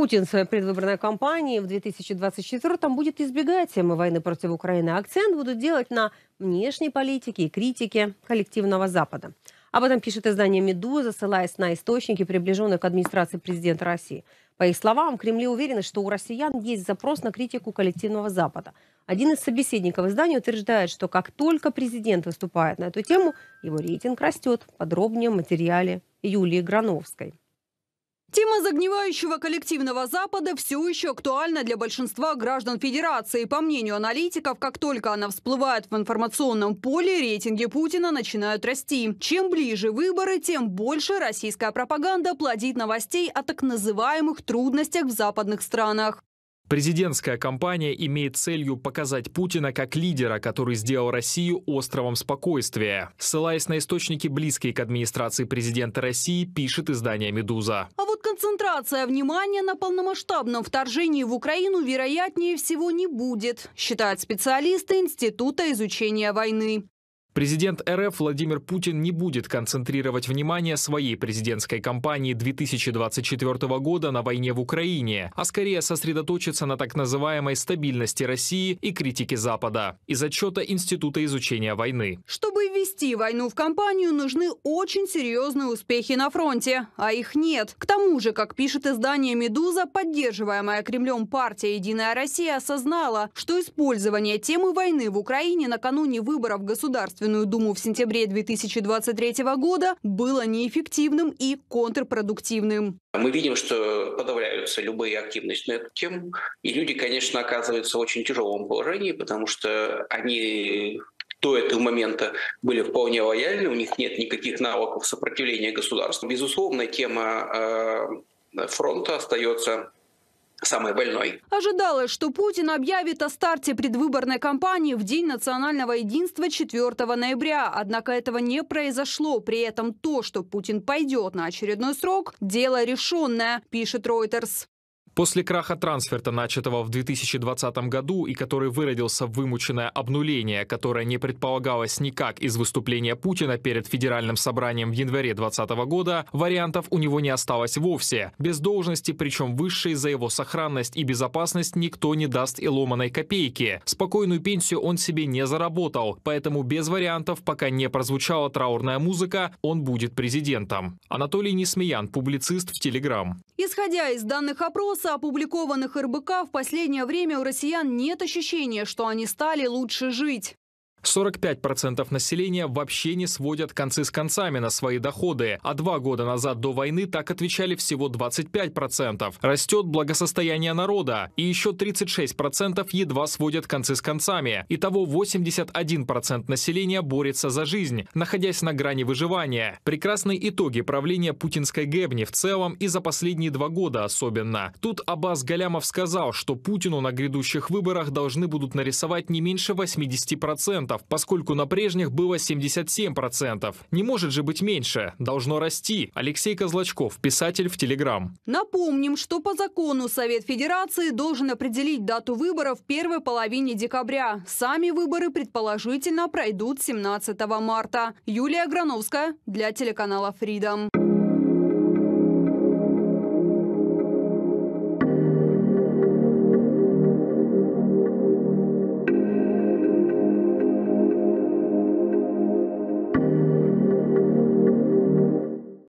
Путин в своей предвыборной кампании в 2024-м будет избегать темы войны против Украины. Акцент будут делать на внешней политике и критике коллективного Запада. Об этом пишет издание «Медуза», ссылаясь на источники, приближенные к администрации президента России. По их словам, Кремле уверены, что у россиян есть запрос на критику коллективного Запада. Один из собеседников издания утверждает, что как только президент выступает на эту тему, его рейтинг растет. Подробнее в материале Юлии Грановской. Тема загнивающего коллективного Запада все еще актуальна для большинства граждан Федерации. По мнению аналитиков, как только она всплывает в информационном поле, рейтинги Путина начинают расти. Чем ближе выборы, тем больше российская пропаганда плодит новостей о так называемых трудностях в западных странах. Президентская кампания имеет целью показать Путина как лидера, который сделал Россию островом спокойствия. Ссылаясь на источники, близкие к администрации президента России, пишет издание «Медуза». А вот концентрация внимания на полномасштабном вторжении в Украину вероятнее всего не будет, считают специалисты Института изучения войны. Президент РФ Владимир Путин не будет концентрировать внимание своей президентской кампании 2024 года на войне в Украине, а скорее сосредоточится на так называемой стабильности России и критике Запада из отчета Института изучения войны. Чтобы чтобы ввести войну в кампанию, нужны очень серьезные успехи на фронте, а их нет. К тому же, как пишет издание «Медуза», поддерживаемая Кремлем партия «Единая Россия» осознала, что использование темы войны в Украине накануне выборов в Государственную Думу в сентябре 2023 года было неэффективным и контрпродуктивным. Мы видим, что подавляются любые активности на эту тему, и люди, конечно, оказываются в очень тяжелом положении, потому что они до этого момента были вполне лояльны, у них нет никаких навыков сопротивления государству. Безусловно, тема э, фронта остается самой больной. Ожидалось, что Путин объявит о старте предвыборной кампании в День национального единства 4 ноября. Однако этого не произошло. При этом то, что Путин пойдет на очередной срок, дело решенное, пишет Reuters. После краха трансферта, начатого в 2020 году и который выродился в вымученное обнуление, которое не предполагалось никак из выступления Путина перед Федеральным собранием в январе 2020 года, вариантов у него не осталось вовсе. Без должности, причем высшей за его сохранность и безопасность, никто не даст и ломаной копейки. Спокойную пенсию он себе не заработал, поэтому без вариантов, пока не прозвучала траурная музыка, он будет президентом. Анатолий Несмеян, публицист в Телеграм. Исходя из данных опроса, опубликованных РБК, в последнее время у россиян нет ощущения, что они стали лучше жить. 45% населения вообще не сводят концы с концами на свои доходы, а два года назад до войны так отвечали всего 25%. Растет благосостояние народа, и еще 36% едва сводят концы с концами. Итого 81% населения борется за жизнь, находясь на грани выживания. Прекрасные итоги правления путинской гэбни в целом и за последние два года особенно. Тут Абаз Галямов сказал, что Путину на грядущих выборах должны будут нарисовать не меньше 80% процентов, поскольку на прежних было 77%. процентов. Не может же быть меньше, должно расти. Алексей Козлачков, писатель в Телеграм. Напомним, что по закону Совет Федерации должен определить дату выборов в первой половине декабря. Сами выборы предположительно пройдут 17 марта. Юлия Грановская для телеканала Freedom.